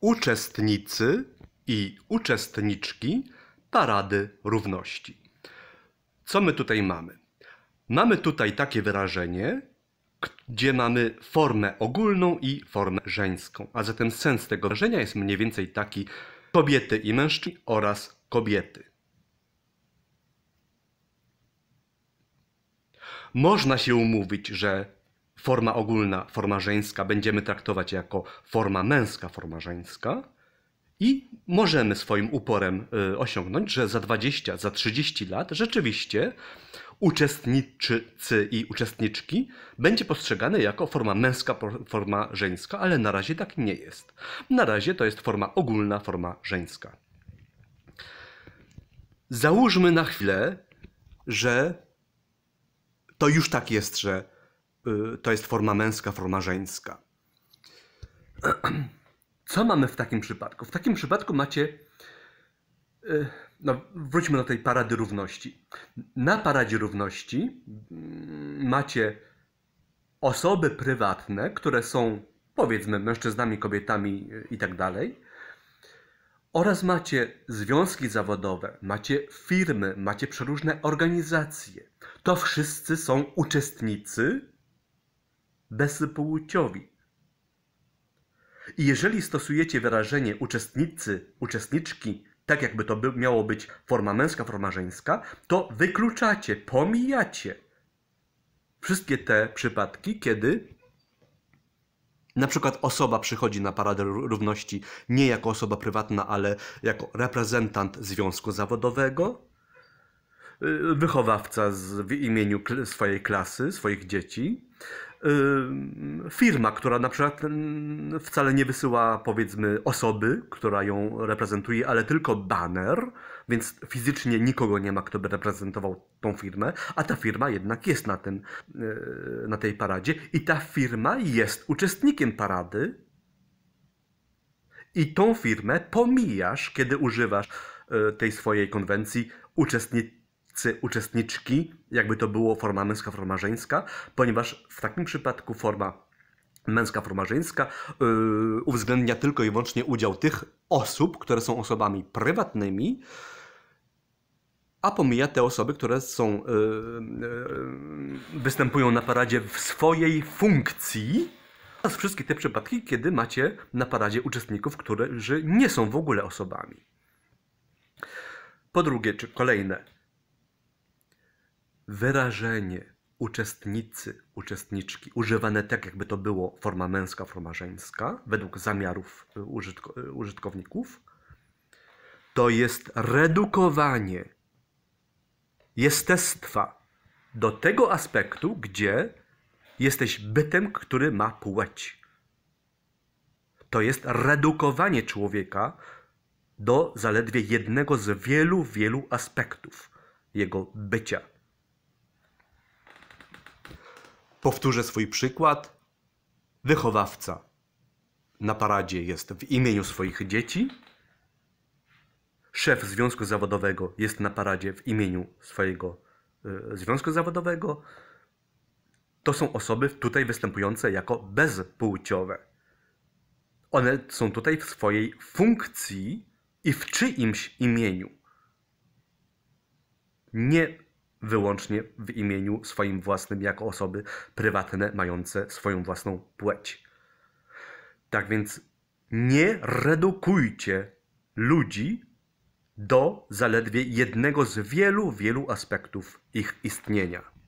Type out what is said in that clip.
uczestnicy i uczestniczki Parady Równości. Co my tutaj mamy? Mamy tutaj takie wyrażenie, gdzie mamy formę ogólną i formę żeńską. A zatem sens tego wyrażenia jest mniej więcej taki kobiety i mężczyźni oraz kobiety. Można się umówić, że forma ogólna, forma żeńska będziemy traktować jako forma męska, forma żeńska i możemy swoim uporem y, osiągnąć, że za 20, za 30 lat rzeczywiście uczestniczycy i uczestniczki będzie postrzegane jako forma męska, forma żeńska, ale na razie tak nie jest. Na razie to jest forma ogólna, forma żeńska. Załóżmy na chwilę, że to już tak jest, że Y, to jest forma męska, forma żeńska. Co mamy w takim przypadku? W takim przypadku macie. Y, no, wróćmy do tej parady równości. Na paradzie równości mm, macie osoby prywatne, które są powiedzmy mężczyznami, kobietami y, i tak dalej. Oraz macie związki zawodowe, macie firmy, macie przeróżne organizacje. To wszyscy są uczestnicy bezpłciowi. I jeżeli stosujecie wyrażenie uczestnicy, uczestniczki, tak jakby to by, miało być forma męska, forma żeńska, to wykluczacie, pomijacie wszystkie te przypadki, kiedy na przykład osoba przychodzi na Paradę Równości nie jako osoba prywatna, ale jako reprezentant związku zawodowego, y, wychowawca z, w imieniu swojej klasy, swoich dzieci, firma, która na przykład wcale nie wysyła powiedzmy osoby, która ją reprezentuje, ale tylko banner, więc fizycznie nikogo nie ma, kto by reprezentował tą firmę, a ta firma jednak jest na, tym, y, na tej paradzie i ta firma jest uczestnikiem parady i tą firmę pomijasz, kiedy używasz y, tej swojej konwencji uczestniczyć uczestniczki, jakby to było forma męska, forma żeńska, ponieważ w takim przypadku forma męska, forma żeńska yy, uwzględnia tylko i wyłącznie udział tych osób, które są osobami prywatnymi, a pomija te osoby, które są, yy, yy, występują na paradzie w swojej funkcji oraz wszystkie te przypadki, kiedy macie na paradzie uczestników, którzy nie są w ogóle osobami. Po drugie, czy kolejne, wyrażenie uczestnicy, uczestniczki używane tak, jakby to było forma męska, forma żeńska, według zamiarów y, y, użytkowników, to jest redukowanie jestestwa do tego aspektu, gdzie jesteś bytem, który ma płeć. To jest redukowanie człowieka do zaledwie jednego z wielu, wielu aspektów jego bycia. Powtórzę swój przykład. Wychowawca na paradzie jest w imieniu swoich dzieci. Szef związku zawodowego jest na paradzie w imieniu swojego y, związku zawodowego. To są osoby tutaj występujące jako bezpłciowe. One są tutaj w swojej funkcji i w czyimś imieniu. Nie wyłącznie w imieniu swoim własnym jako osoby prywatne, mające swoją własną płeć. Tak więc nie redukujcie ludzi do zaledwie jednego z wielu, wielu aspektów ich istnienia.